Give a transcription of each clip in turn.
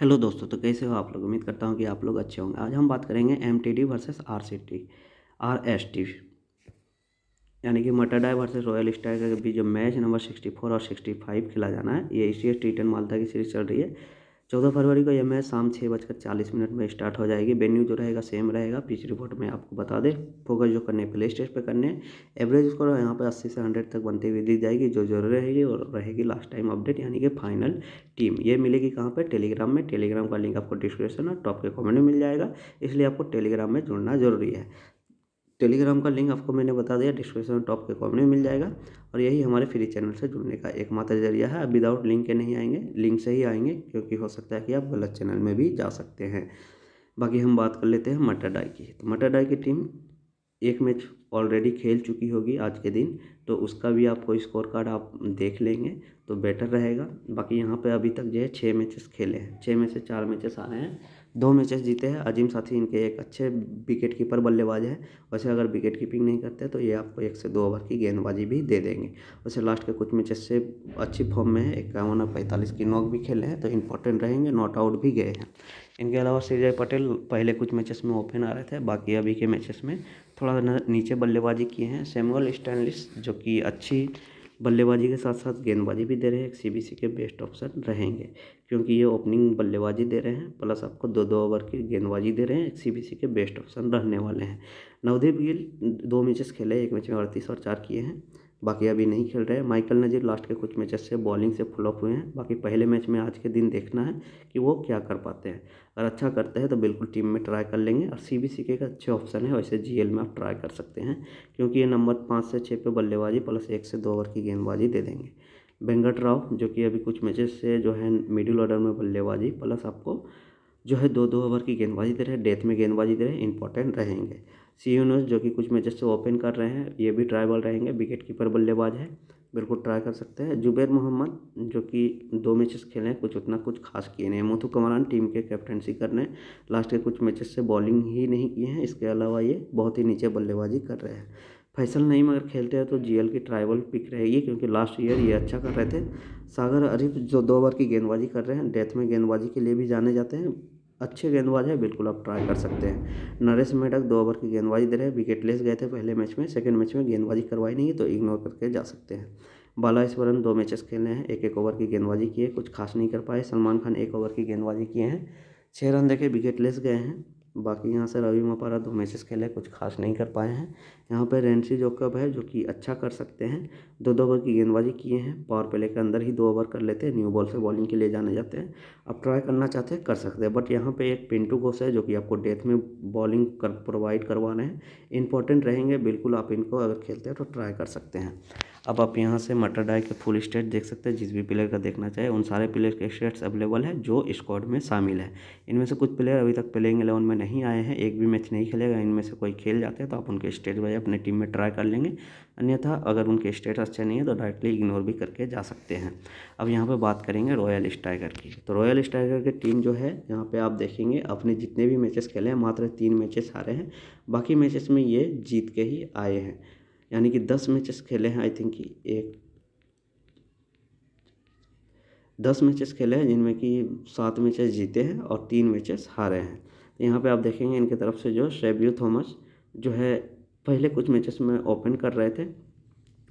hello दोस्तों तो कैसे हो आप लोग उम्मीद करता हूँ कि आप लोग अच्छे होंगे आज हम बात करेंगे M T D versus R C T R S T यानी कि मटाडाई वर्सेस रॉयल स्टाइल के बीच जो मैच नंबर सिक्सटी फोर और सिक्सटी फाइव खेला जाना है ये इसी टी टेन मालदा की सीरीज चल रही है चौदह फरवरी को यह मैच शाम छः बजकर चालीस मिनट में स्टार्ट हो जाएगी वेन्यू जो रहेगा सेम रहेगा पिच रिपोर्ट में आपको बता दें फोकस जो करने प्ले स्टेज पर करने एवरेज स्कोर यहाँ पर अस्सी से हंड्रेड तक बनती हुई दी जाएगी जो जरूर रहेगी और रहेगी लास्ट टाइम अपडेट यानी कि फाइनल टीम ये मिलेगी कहाँ पर टेलीग्राम में टेलीग्राम का लिंक आपको डिस्क्रिप्शन और टॉप के कॉमेंट में मिल जाएगा इसलिए आपको टेलीग्राम में जुड़ना जरूरी है टेलीग्राम का लिंक आपको मैंने बता दिया डिस्क्रिप्शन में टॉप के कॉमेंट में मिल जाएगा और यही हमारे फ्री चैनल से जुड़ने का एकमात्र जरिया है विदाउट लिंक के नहीं आएंगे लिंक से ही आएंगे क्योंकि हो सकता है कि आप गलत चैनल में भी जा सकते हैं बाकी हम बात कर लेते हैं मटर डाई की तो मटर डाई की टीम एक मैच ऑलरेडी खेल चुकी होगी आज के दिन तो उसका भी आपको स्कोर कार्ड आप देख लेंगे तो बेटर रहेगा बाकी यहाँ पे अभी तक जो है छः मैचेस खेले हैं छः में से चार मैचेस आ रहे हैं दो मैचेस जीते हैं अजीम साथी इनके एक अच्छे विकेट कीपर बल्लेबाज है वैसे अगर विकेट कीपिंग नहीं करते तो ये आपको एक से दो ओवर की गेंदबाजी भी दे देंगे वैसे लास्ट के कुछ मैचेस से अच्छी फॉर्म में है इक्यावन और पैंतालीस की नॉक भी खेले हैं तो इंपॉर्टेंट रहेंगे नॉट आउट भी गए हैं इनके अलावा श्रीजय पटेल पहले कुछ मैचेस में ओपन आ रहे थे बाकी अभी के मैचेस में थोड़ा नीचे बल्लेबाजी किए हैं सेमुअल स्टैनलिस जो कि अच्छी बल्लेबाजी के साथ साथ गेंदबाजी भी दे रहे हैं सी के बेस्ट ऑप्शन रहेंगे क्योंकि ये ओपनिंग बल्लेबाजी दे रहे हैं प्लस आपको दो दो ओवर की गेंदबाजी दे रहे हैं सी के बेस्ट ऑप्शन रहने वाले हैं नवदीप गिल दो मैचेस खेले एक मैच में अड़तीस और चार किए हैं बाकी अभी नहीं खेल रहे माइकल नज़ीर लास्ट के कुछ मैचेस से बॉलिंग से ऑफ हुए हैं बाकी पहले मैच में आज के दिन देखना है कि वो क्या कर पाते हैं अगर अच्छा करते हैं तो बिल्कुल टीम में ट्राई कर लेंगे और सी बी सी के एक अच्छे ऑप्शन है वैसे जी एल में आप ट्राई कर सकते हैं क्योंकि ये नंबर पाँच से छः पे बल्लेबाजी प्लस एक से दो ओवर की गेंदबाजी दे देंगे वेंगट राव जो कि अभी कुछ मैचेस से जो है मिडिल ऑर्डर में बल्लेबाजी प्लस आपको जो है दो दो ओवर की गेंदबाजी दे रहे डेथ में गेंदबाजी दे रहे इंपॉर्टेंट रहेंगे सी यूनुस जो कि कुछ मैचेस से तो ओपन कर रहे हैं ये भी ट्राई बॉल रहेंगे विकेट कीपर बल्लेबाज है बिल्कुल ट्राई कर सकते हैं जुबेर मोहम्मद जो कि दो मैचेस खेले हैं कुछ उतना कुछ खास किए नहीं मोथू कमरान टीम के कैप्टनसी हैं लास्ट के कुछ मैचेस से बॉलिंग ही नहीं किए हैं इसके अलावा ये बहुत ही नीचे बल्लेबाजी कर रहे हैं फैसल नहीं मगर खेलते हैं तो जीएल की ट्राइबल पिक रहेगी क्योंकि लास्ट ईयर ये अच्छा कर रहे थे सागर अरिफ जो दो ओवर की गेंदबाजी कर रहे हैं डेथ में गेंदबाजी के लिए भी जाने जाते हैं अच्छे गेंदबाज है बिल्कुल आप ट्राई कर सकते हैं नरेश मेढक दो ओवर की गेंदबाजी दे रहे हैं विकेट लेस गए थे पहले मैच में सेकेंड मैच में गेंदबाजी करवाई नहीं है तो इग्नोर करके जा सकते हैं बालाश्वरन दो मैचेस खेले हैं एक एक ओवर की गेंदबाजी किए कुछ खास नहीं कर पाए सलमान खान एक ओवर की गेंदबाजी किए हैं छः रन देखे विकेट लेस गए हैं बाकी यहाँ से रवि मपारा दो मैचेस खेले कुछ खास नहीं कर पाए हैं यहाँ पर रेंसी जोकब है जो कि अच्छा कर सकते हैं दो दो ओवर की गेंदबाजी किए हैं पावर प्ले के अंदर ही दो ओवर कर लेते हैं न्यू बॉल से बॉलिंग के लिए जाने जाते हैं आप ट्राई करना चाहते हैं कर सकते हैं बट यहाँ पे एक पिंटू घोष है जो कि आपको डेथ में बॉलिंग कर प्रोवाइड रहे हैं इंपॉर्टेंट रहेंगे बिल्कुल आप इनको अगर खेलते हैं तो ट्राई कर सकते हैं अब आप यहाँ से मटर डाई के फुल स्टेट देख सकते हैं जिस भी प्लेयर का देखना चाहिए उन सारे प्लेयर के स्टेट्स अवेलेबल है जो स्क्वाड में शामिल है इनमें से कुछ प्लेयर अभी तक प्लेइंग एलेवन में नहीं आए हैं एक भी मैच नहीं खेलेगा इनमें से कोई खेल जाते हैं तो आप उनके स्टेट वाइज अपने टीम में ट्राई कर लेंगे अन्यथा अगर उनके स्टेट अच्छे नहीं है तो डायरेक्टली इग्नोर भी करके जा सकते हैं अब यहाँ पर बात करेंगे रॉयल स्ट्राइकर की तो रॉयल स्ट्राइकर की टीम जो है यहाँ पर आप देखेंगे अपने जितने भी मैचेस खेले हैं मात्र तीन मैचेस हारे हैं बाकी मैचेस में ये जीत के ही आए हैं यानी कि दस मैचेस खेले हैं आई थिंक एक दस मैचेस खेले हैं जिनमें कि सात मैचेस जीते हैं और तीन मैचेस हारे हैं तो यहाँ पे आप देखेंगे इनकी तरफ से जो शेब्यू थॉमस जो है पहले कुछ मैचेस में ओपन कर रहे थे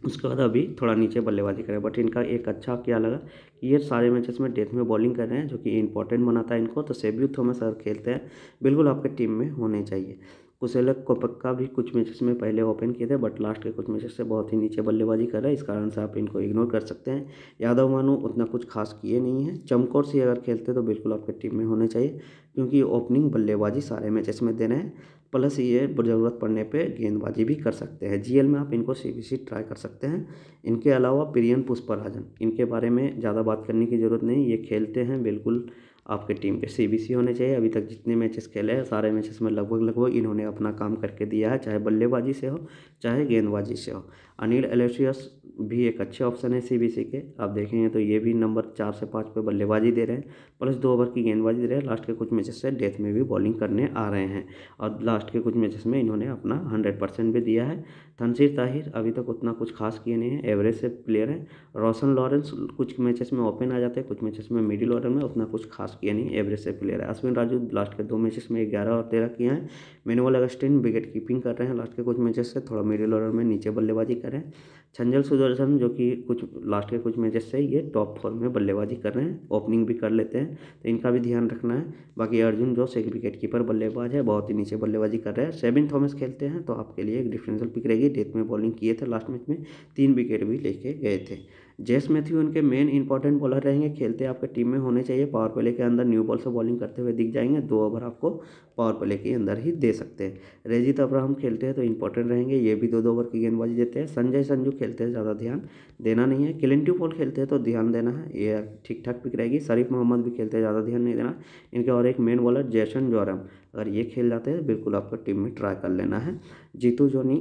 उसके बाद अभी थोड़ा नीचे बल्लेबाजी करें बट इनका एक अच्छा क्या लगा कि ये सारे मैचेस में डेथ में बॉलिंग कर रहे हैं जो कि इंपॉर्टेंट बनाता है इनको तो सेब्यू थोमस अगर खेलते हैं बिल्कुल आपके टीम में होने चाहिए कुशेलक कोपक्का भी कुछ मैचेस में पहले ओपन किए थे बट लास्ट के कुछ मैचेस से बहुत ही नीचे बल्लेबाजी कर रहा है इस कारण से आप इनको इग्नोर कर सकते हैं यादव मानो उतना कुछ खास किए नहीं है चमकौर से अगर खेलते तो बिल्कुल आपके टीम में होने चाहिए क्योंकि ओपनिंग बल्लेबाजी सारे मैचेस में रहे हैं प्लस ये ज़रूरत पड़ने पे गेंदबाजी भी कर सकते हैं जीएल में आप इनको सीबीसी ट्राई कर सकते हैं इनके अलावा प्रियन पुष्पराजन इनके बारे में ज़्यादा बात करने की ज़रूरत नहीं ये खेलते हैं बिल्कुल आपके टीम के सीबीसी होने चाहिए अभी तक जितने मैचेस खेले हैं सारे मैचेस में लगभग लगभग इन्होंने अपना काम करके दिया है चाहे बल्लेबाजी से हो चाहे गेंदबाजी से हो अनिल एलेशियस भी एक अच्छे ऑप्शन है सीबीसी के आप देखेंगे तो ये भी नंबर चार से पाँच पे बल्लेबाजी दे रहे हैं प्लस दो ओवर की गेंदबाजी दे रहे हैं लास्ट के कुछ मैचेस से डेथ में भी बॉलिंग करने आ रहे हैं और लास्ट के कुछ मैचेस में इन्होंने अपना हंड्रेड परसेंट भी दिया है तनसीर ताहिर अभी तक उतना कुछ खास किए नहीं है एवरेज से प्लेयर है रोशन लॉरेंस कुछ मैचेस में ओपन आ जाते हैं कुछ मैचेस में मिडिल ऑर्डर में उतना कुछ खास किए नहीं एवरेज से प्लेयर है अश्विन राजू लास्ट के दो मैचेस में ग्यारह और तेरह किए हैं मेनुअल अगस्टिन विकेट कीपिंग कर रहे हैं लास्ट के कुछ मैचेस से थोड़ा मिडिल ऑर्डर में नीचे बल्लेबाजी कर रहे हैं छंजल सुदर्शन जो कि कुछ लास्ट के कुछ मैचेस से ये टॉप फॉर्म में बल्लेबाजी कर रहे हैं ओपनिंग भी कर लेते हैं तो इनका भी ध्यान रखना है बाकी अर्जुन जो एक विकेट कीपर बल्लेबाज है बहुत ही नीचे बल्लेबाजी कर रहे हैं सेविन थॉमस खेलते हैं तो आपके लिए एक डिफरेंशियल पिक रहेगी डेथ में बॉलिंग किए थे लास्ट मैच में तीन विकेट भी लेके गए थे जेस मैथ्यू उनके मेन इंपॉर्टेंट बॉलर रहेंगे खेलते आपके टीम में होने चाहिए पावर प्ले के अंदर न्यू बॉल से बॉलिंग करते हुए दिख जाएंगे दो ओवर आपको पावर प्ले के अंदर ही दे सकते हैं रेजित अब्राहम खेलते हैं तो इंपॉर्टेंट रहेंगे ये भी दो दो ओवर की गेंदबाजी देते हैं संजय संजू खेलते हैं ज़्यादा ध्यान देना नहीं है किलेंट्यू पॉल खेलते हैं तो ध्यान देना है ये ठीक ठाक पिक रहेगी शरीफ मोहम्मद भी खेलते हैं ज़्यादा ध्यान नहीं देना इनके और एक मेन बॉलर जैसन जोरम अगर ये खेल जाते हैं बिल्कुल आपको टीम में ट्राई कर लेना है जीतू जोनी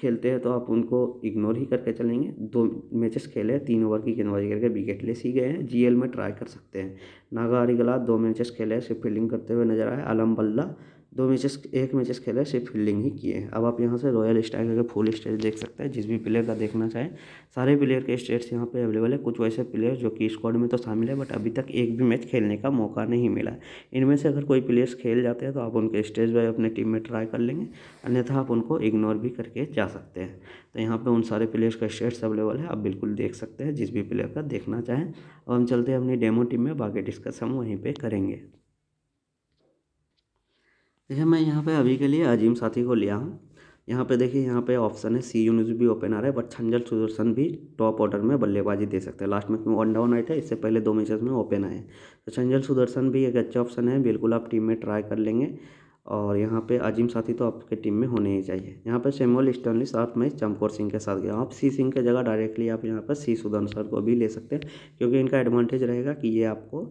खेलते हैं तो आप उनको इग्नोर ही करके चलेंगे दो मैचेस खेले तीन ओवर की गेंदबाजी करके विकेट लेस ही गए हैं जीएल में ट्राई कर सकते हैं नागा गला दो मैचेस खेले सिर्फ फील्डिंग करते हुए नजर आए आलम बल्ला दो मैचेस एक मैचेस खेला सिर्फ फील्डिंग ही किए अब आप यहाँ से रॉयल स्ट्राइकर का फुल स्टेट देख सकते हैं जिस भी प्लेयर का देखना चाहें सारे प्लेयर के स्टेट्स यहाँ पे अवेलेबल है कुछ वैसे प्लेयर जो कि स्क्वाड में तो शामिल है बट अभी तक एक भी मैच खेलने का मौका नहीं मिला इनमें से अगर कोई प्लेयर्स खेल जाते हैं तो आप उनके स्टेज पर अपने टीम में ट्राई कर लेंगे अन्यथा आप उनको इग्नोर भी करके जा सकते हैं तो यहाँ पर उन सारे प्लेयर्स का स्टेट्स अवेलेबल है आप बिल्कुल देख सकते हैं जिस भी प्लेयर का देखना चाहें अब हम चलते हैं अपनी डेमो टीम में बाकी डिस्कस हम वहीं पर करेंगे देखिए मैं यहाँ पे अभी के लिए अजीम साथी को लिया हूँ यहाँ पे देखिए यहाँ पे ऑप्शन है सी यूनिज भी ओपन आ रहा है बट छंजल सुदर्शन भी टॉप ऑर्डर में बल्लेबाजी दे सकते हैं लास्ट मैच में वन डाउन आए थे इससे पहले दो मैचेस में ओपन आए तो छंजल सुदर्शन भी एक अच्छा ऑप्शन है बिल्कुल आप टीम में ट्राई कर लेंगे और यहाँ पे अजीम साथी तो आपके टीम में होने ही चाहिए यहाँ पे सेमोल स्टर्नली साथ में चमकौर सिंह के साथ गया आप सी सिंह के जगह डायरेक्टली आप यहाँ पर सी सुदन सर को भी ले सकते हैं क्योंकि इनका एडवांटेज रहेगा कि ये आपको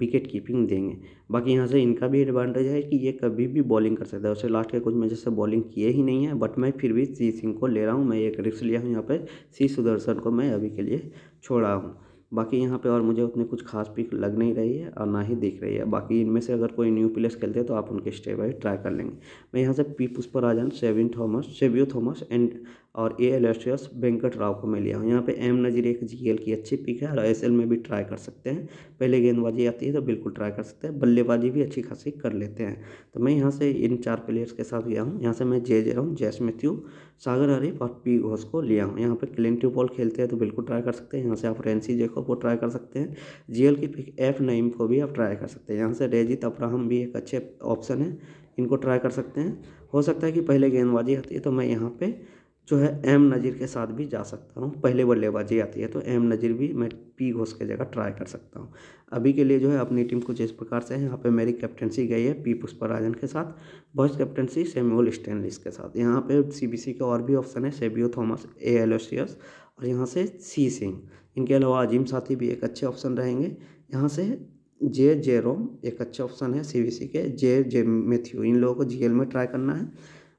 विकेट कीपिंग देंगे बाकी यहाँ से इनका भी एडवांटेज है कि ये कभी भी बॉलिंग कर सकते हैं उसे लास्ट के कुछ मैचेस से बॉलिंग किए ही नहीं है बट मैं फिर भी सी सिंह को ले रहा हूँ मैं एक रिक्स लिया हूँ यहाँ पर सी सुदर्शन को मैं अभी के लिए छोड़ा हूँ बाकी यहाँ पे और मुझे उतने कुछ खास पिक लग नहीं रही है और ना ही दिख रही है बाकी इनमें से अगर कोई न्यू प्लेयर्स खेलते हैं तो आप उनके स्टेप बाई ट्राई कर लेंगे मैं यहाँ से P Pushparajan Sevin Thomas Savio Thomas and और A L S Venkat Rao को मैं लिया हूँ यहाँ पे एम नज़ीर एक जी की अच्छी पिक है और एस में भी ट्राई कर सकते हैं पहले गेंदबाजी आती है तो बिल्कुल ट्राई कर सकते हैं बल्लेबाजी भी अच्छी खासी कर लेते हैं तो मैं यहाँ से इन चार प्लेयर्स के साथ गया हूँ यहाँ से मैं जे जे राउन जैस मैथ्यू सागर हरीफ और पी घोष को लिया हूँ यहाँ पर क्लेंटी बॉल खेलते हैं तो बिल्कुल ट्राई कर सकते हैं यहाँ से आप रेंसी जेको को ट्राई कर सकते हैं जी की पिक एफ नईम को भी आप ट्राई कर सकते हैं यहाँ से रेजित अब्राहम भी एक अच्छे ऑप्शन है इनको ट्राई कर सकते हैं हो सकता है कि पहले गेंदबाजी आती है तो मैं यहाँ पे जो है एम नज़ीर के साथ भी जा सकता हूँ पहले बल्लेबाजी आती है तो एम नज़ीर भी मैं पी घोष के जगह ट्राई कर सकता हूँ अभी के लिए जो है अपनी टीम कुछ इस प्रकार से है यहाँ पे मेरी कैप्टनसी गई है पी पुष्पराजन के साथ वॉइस कैप्टनसी सेम्यूल स्टेनलिस के साथ यहाँ पे सीबीसी का और भी ऑप्शन है सेबियो थॉमस ए एलोसियस और यहाँ से सी सिंह इनके अलावा अजीम साथी भी एक अच्छे ऑप्शन रहेंगे यहाँ से जे जेरोम एक अच्छे ऑप्शन है सी के जे जे मैथ्यू इन लोगों को एल में ट्राई करना है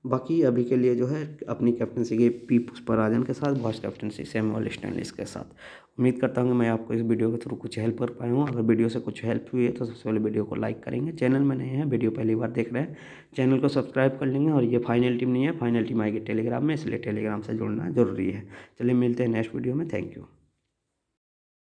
बाकी अभी के लिए जो है अपनी कैप्टनसी के पी पुष्पराजन के साथ वाइस कैप्टनसी सैमुअल स्टैंडिस के साथ उम्मीद करता हूँ कि मैं आपको इस वीडियो के थ्रू कुछ हेल्प कर पाया हूँ अगर वीडियो से कुछ हेल्प हुई है तो सबसे पहले वीडियो को लाइक करेंगे चैनल में नहीं है वीडियो पहली बार देख रहे हैं चैनल को सब्सक्राइब कर लेंगे और ये फाइनल टीम नहीं है फाइनल टीम आएगी टेलीग्राम में इसलिए टेलीग्राम से जुड़ना जरूरी है चलिए मिलते हैं नेक्स्ट वीडियो में थैंक यू